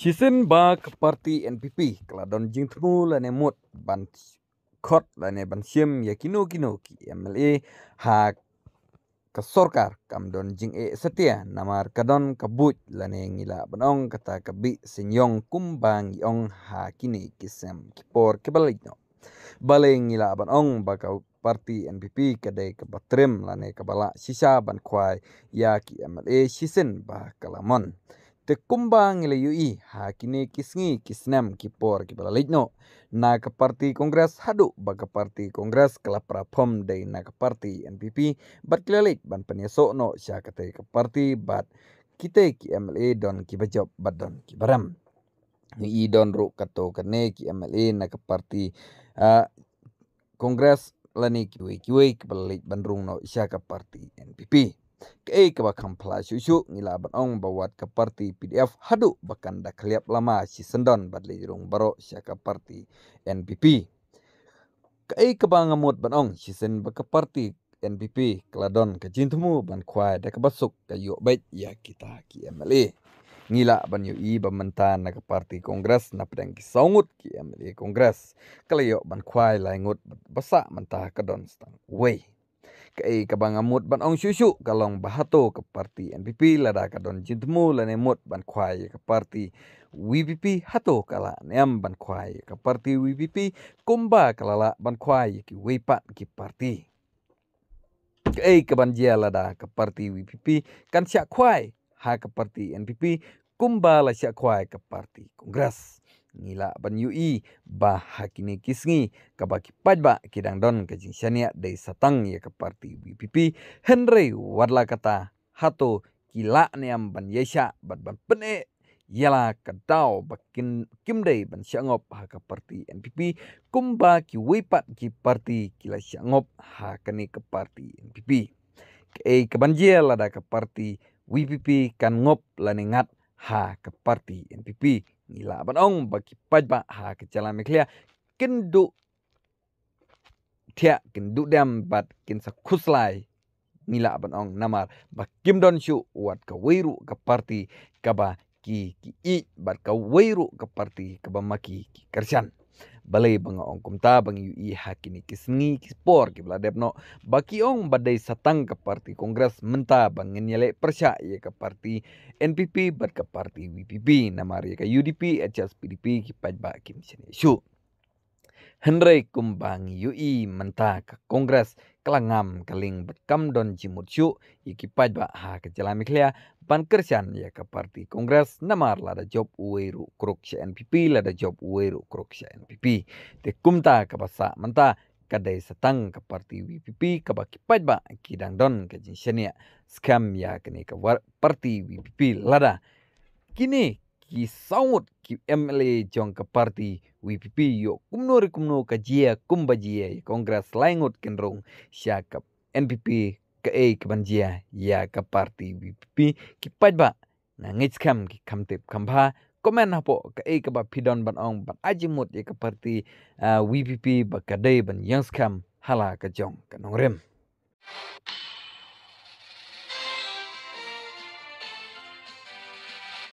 Sisin ba ke parti NPP keladon jing tenu lane mut ban kot lane ban siam ya kino kino ki MLA ha ke kam don jing e setia namar kadon kabut lane ngila benong kata kebi senyong kumbang yong ha kini kisem kipor kebalikno baleng ngila benong bakau parti NPP kedai kebatrim batrim lane kebala sisa ban kwai ya ki MLA sisin ba kalamon te kumbang le ha hakine kisngi kisnam kipor kibala lejno na ke parti kongres hadu baga parti kongres kelapra pom dei na ke parti NPP bat kilalik ban peneso no sya kate ke parti bat kite ki MLA e don ki bajop bat don ki baram i don ru kato kane ki MLA e na ke parti kongres lani kiwe kiwe kibala lej bandrung no sya ke parti NPP ke bakam pelaju isu ngila ong bawat ke parti PDF hadu bakan dah keliap lama si sendon badli jirung baro si ke parti NPP. Kei ke bangamut ban si sen baka parti NPP keladon ke jintumu ban kuai dah kebasuk ke yuk baik ya kita ki MLA. Ngila ban yu i bamentan ke parti kongres na pedang ki saungut ki MLA kongres. Kalau yuk ban kuai laingut basak mentah ke don setang. Weh. kai amut ban ong susu kalong bahato ke parti NPP lada kadon jintmu lane mut ban kwai ke parti WPP hato kala nem ban kwai ke parti WPP kumba kalala ban kwai ki wepat ki parti kai kaban jia lada ke parti WPP kan syak kwai ha ke parti NPP kumba la syak kwai ke parti Kongres ngila ban yui ba hakini kisngi kaba padba kidang don sania dari satang ya, ya ke parti BPP Henry warla kata hato kila neam ban yesha bad ban pene yala kadau bakin kimdai ban syangop ha ke parti NPP kumba ki wepat ki parti kila syangop ha kani ke parti NPP ke kebanjel ada ke parti WPP kan ngop laningat ha ke parti NPP Nila, ban ong bagi hak pat ba ha ke chala me ya. khlia kin du thia kin du dam bat kin sa khuslai nila ban ong namar ba kim don shu wat ka wiru ka parti ka ba ki ki i bat ka wiru ka parti ka maki ki kerjan balai banga ong kumta bang UE hakini kisngi kispor ki bladep no baki ong badai satang ke parti kongres menta bang nyele persya ye ke parti NPP bat ke parti WPP namari ke UDP HS PDP ki pajba kim sene Henry kumbang UI menta ke Kongres kelangam keling berkam don syu iki pajba ha kejelami jalami klia ban kersian ya ke parti Kongres namar lada job uweru kruk NPP, lada job uweru kruk NPP, te kumta ke basa menta kadai setang ke parti WPP ke baki pajba kidang don ke jinshania skam ya kini ke parti WPP lada kini kisawut ki MLA jong ka parti WPP yo kumno re kumno ka jia kumba jia kongres langot kenrong sya ka NPP ka e ka banjia ya ka parti WPP ki pajba na ngich kham ki khamtep khambha comment hapo ka e ka ba phidon ban ong ban ajimut ye ka parti WPP ba ka dei ban yang kham hala ka jong ka nongrem